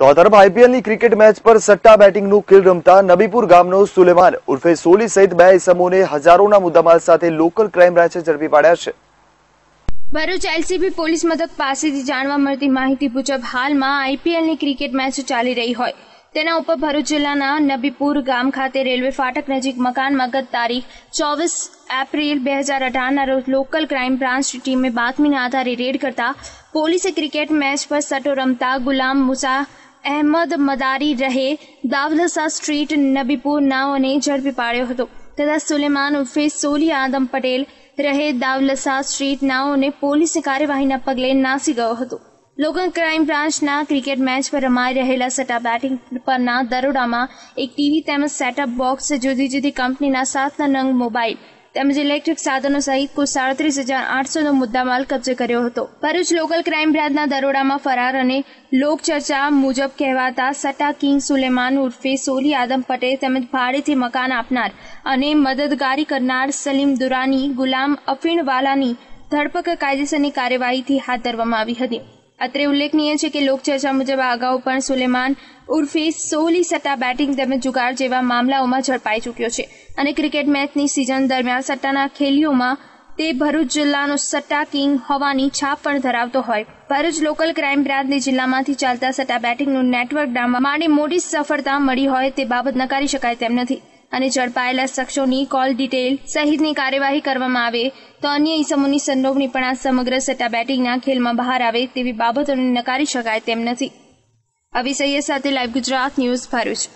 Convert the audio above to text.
તો આ તરફ આઈપીએલની ક્રિકેટ મેચ પર સટ્ટા બેટિંગનું કિલ રમતા નબીપુર ગામનો સુલેમાન ઉર્ફે સોલી સહિત બે સમૂહને હજારોના મુદ્દામાલ સાથે લોકલ ક્રાઇમ બ્રાંચે ઝડપી પાડ્યા છે ભરૂચ એલસીબી પોલીસ મથક પાસેથી જાણવા મળતી માહિતી મુજબ હાલમાં આઈપીએલની ક્રિકેટ મેચ ચાલી રહી હોય તેના ઉપર ભરૂચ જિલ્લાના નબીપુર ગામ ખાતે રેલવે ફાટક નજીક મકાનમાં ગત તારીખ ચોવીસ એપ્રિલ બે હજાર અઢારના રોજ લોકલ ક્રાઇમ બ્રાન્ચ ટીમે બાતમીના આધારે રેડ કરતા પોલીસે ક્રિકેટ મેચ પર સટ્ટો રમતા ગુલામ મુસા અહેમદ મદારી રહે દાવલસા સ્ટ્રીટ નબીપુર નાઓને ઝડપી પાડ્યો હતો તથા સુલેમાન ઉર્ફે સોલી આદમ પટેલ રહે દાવલસા સ્ટ્રીટ નાઓને પોલીસે કાર્યવાહીના પગલે નાસી ગયો હતો લોકલ ક્રાઇમ બ્રાન્ચના ક્રિકેટ મેચ પર રમાઈ રહેલા સટા બેટિંગ પરના દરોડામાં એક ટીવી તેમજ સેટઅપ બોક્સ જુદી જુદી કંપનીના સાતના નંગ મોબાઈલ તેમજ ઇલેક્ટ્રિક સાધનો સહિત કુલ સાડત્રીસ હજાર આઠસોનો મુદ્દામાલ કબજે કર્યો હતો ભરૂચ લોકલ ક્રાઇમ બ્રાન્ચના દરોડામાં ફરાર અને લોકચર્ચા મુજબ કહેવાતા સટા કિંગ સુલેમાન ઉર્ફે સોલી આદમ પટેલ તેમજ ભાડેથી મકાન આપનાર અને મદદગારી કરનાર સલીમ દુરાની ગુલામ અફીણવાલાની ધરપકડ કાયદેસરની કાર્યવાહીથી હાથ ધરવામાં આવી હતી અત્રે ઉલ્લેખનીય છે કે લોકચર્ચા મુજબ અગાઉ પણ સુલેમાન ઉર્ફે સોલી સટ્ટા બેટિંગ તેમજ જુગાર જેવા મામલાઓમાં ઝડપાઈ ચૂક્યો છે અને ક્રિકેટ મેચની સિઝન દરમિયાન સટ્ટાના ખેલીઓમાં તે ભરૂચ જિલ્લાનો સટ્ટા કિંગ હોવાની છાપ પણ ધરાવતો હોય ભરૂચ લોકલ ક્રાઇમ બ્રાન્ચની જિલ્લામાંથી ચાલતા સટ્ટા બેટિંગનું નેટવર્ક ડામવા માટે મોટી સફળતા મળી હોય તે બાબત નકારી શકાય તેમ નથી અને ઝડપાયેલા શખ્સોની કોલ ડિટેલ સહિતની કાર્યવાહી કરવામાં આવે તો અન્ય ઇસમોની સંડોવણી પણ આ સમગ્ર સટ્ટા બેટિંગના ખેલમાં બહાર આવે તેવી બાબતોને નકારી શકાય તેમ નથી અવિસૈયદ સાથે લાઈવ ગુજરાત ન્યૂઝ ભરૂચ